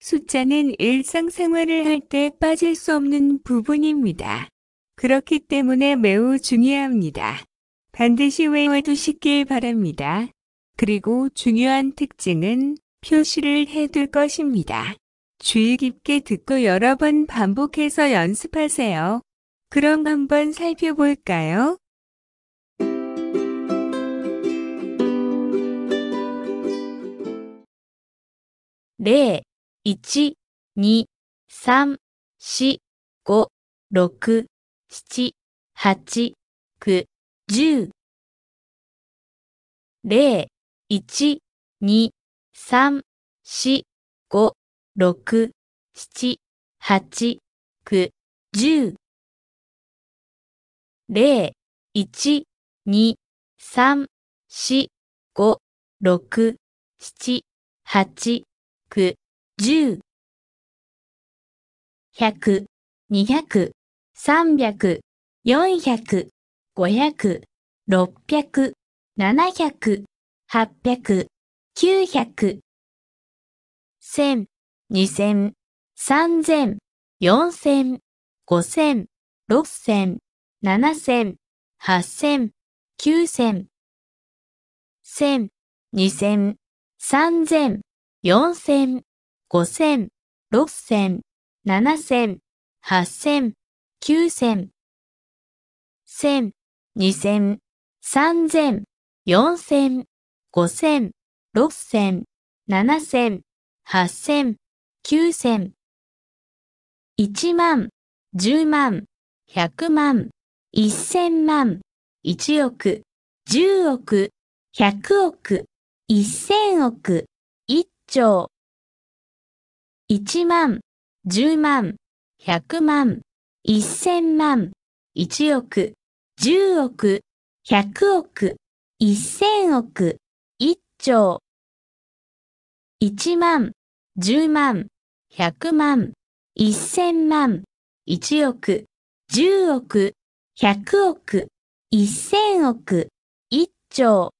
숫자는 일상생활을 할 때 빠질 수 없는 부분입니다. 그렇기 때문에 매우 중요합니다. 반드시 외워두시길 바랍니다. 그리고 중요한 특징은 표시를 해둘 것입니다. 주의 깊게 듣고 여러 번 반복해서 연습하세요. 그럼 한번 살펴볼까요? 네, 1、2、3、4、5、6、7、8、9、10。0、1、2、3、4、5、6、7、8、9、10。0、1、2、3、4、5、6、7、8、9、10、100、200、300、400、500、600、700、800、900、1000、2000、3000、4000、5000、6000、7000、8000、9000、1000、2000、3000、4000、五千、六千、七千、八千、九千、千、二千、三千、四千、五千、六千、七千、八千、九千、一万、十万、百万、一千万、一億、十億、百億、一千億、一兆。1万、10万、100万、1000万、1億、10億、100億、1000億、1兆。1万、10万、100万、1000万、1億、10億、100億、1000億、1兆。